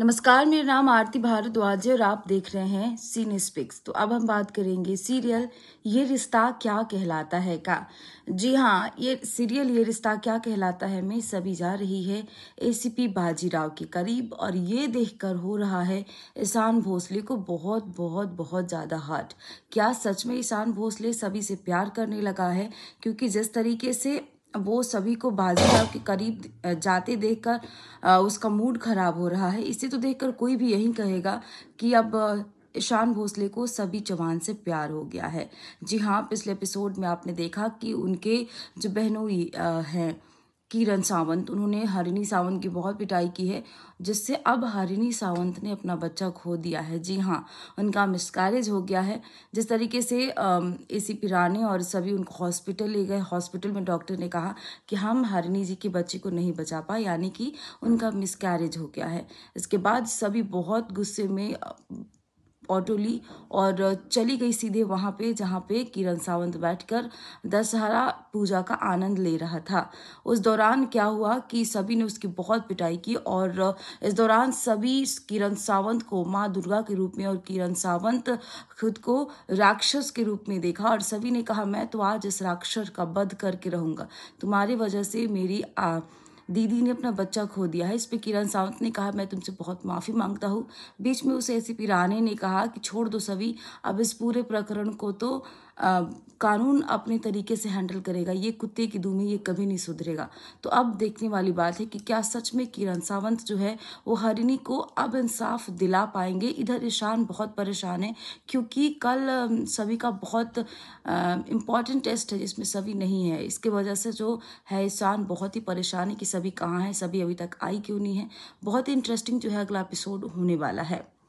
नमस्कार मेरा नाम आरती भारद्वाज है और आप देख रहे हैं सीने स्पिक्स तो अब हम बात करेंगे सीरियल ये रिश्ता क्या कहलाता है का जी हाँ ये सीरियल ये रिश्ता क्या कहलाता है में सभी जा रही है एसीपी बाजीराव के करीब और ये देखकर हो रहा है ईशान भोसले को बहुत बहुत बहुत ज़्यादा हार्ट क्या सच में ईशान भोसले सभी से प्यार करने लगा है क्योंकि जिस तरीके से वो सभी को बाजीराव के करीब जाते देखकर उसका मूड खराब हो रहा है इसे तो देखकर कोई भी यही कहेगा कि अब ईशान भोसले को सभी जवान से प्यार हो गया है जी हाँ पिछले एपिसोड में आपने देखा कि उनके जो बहनोई हैं किरण सावंत उन्होंने हरिणी सावंत की बहुत पिटाई की है जिससे अब हरिणी सावंत ने अपना बच्चा खो दिया है जी हाँ उनका मिसकैरेज हो गया है जिस तरीके से ए सी पिराने और सभी उनको हॉस्पिटल ले गए हॉस्पिटल में डॉक्टर ने कहा कि हम हरिणी जी के बच्चे को नहीं बचा पाए यानी कि उनका मिसकैरेज हो गया है इसके बाद सभी बहुत गुस्से में ऑटो ली और चली गई सीधे वहाँ पे जहाँ पे किरण सावंत बैठकर दशहरा पूजा का आनंद ले रहा था उस दौरान क्या हुआ कि सभी ने उसकी बहुत पिटाई की और इस दौरान सभी किरण सावंत को माँ दुर्गा के रूप में और किरण सावंत खुद को राक्षस के रूप में देखा और सभी ने कहा मैं तो आज इस राक्षस का बध करके रहूँगा तुम्हारी वजह से मेरी आ, दीदी ने अपना बच्चा खो दिया है इस पर किरण सावंत ने कहा मैं तुमसे बहुत माफ़ी मांगता हूँ बीच में उसे एसीपी रानी ने कहा कि छोड़ दो सभी अब इस पूरे प्रकरण को तो कानून अपने तरीके से हैंडल करेगा ये कुत्ते की दूमी ये कभी नहीं सुधरेगा तो अब देखने वाली बात है कि क्या सच में किरण सावंत जो है वो हरिणी को अब इंसाफ दिला पाएंगे इधर ईशान बहुत परेशान है क्योंकि कल सभी का बहुत इम्पॉर्टेंट टेस्ट है जिसमें सभी नहीं है इसके वजह से जो है ईशान बहुत ही परेशान है कि सभी कहाँ हैं सभी अभी तक आई क्यों नहीं है बहुत ही इंटरेस्टिंग जो है अगला एपिसोड होने वाला है